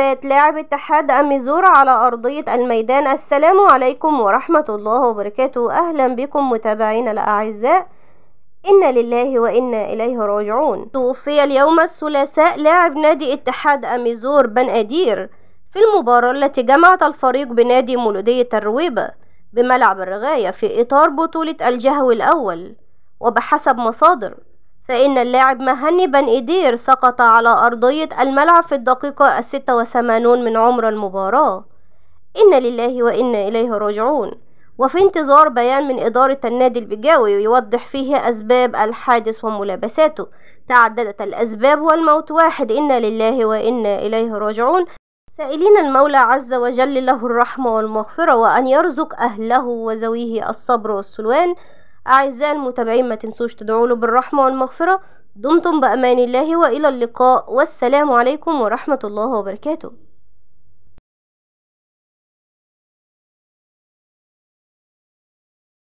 وقفات لاعب اتحاد أميزور على أرضية الميدان السلام عليكم ورحمة الله وبركاته أهلا بكم متابعينا الأعزاء إنا لله وإنا إليه راجعون توفي اليوم الثلاثاء لاعب نادي اتحاد أميزور بن أدير في المباراة التي جمعت الفريق بنادي مولودية الرويبة بملعب الرغاية في إطار بطولة الجهو الأول وبحسب مصادر فإن اللاعب مهني بن إدير سقط على أرضية الملعب في الدقيقة الستة وثمانون من عمر المباراة إن لله وإنا إليه راجعون وفي انتظار بيان من إدارة النادي البجاوي يوضح فيه أسباب الحادث وملابساته تعددت الأسباب والموت واحد إنا لله وإنا إليه راجعون سائلين المولى عز وجل له الرحمة والمغفرة وأن يرزق أهله وزويه الصبر والسلوان أعزائي المتابعين ما تنسوش تدعوا له بالرحمة والمغفرة دمتم بأمان الله وإلى اللقاء والسلام عليكم ورحمة الله وبركاته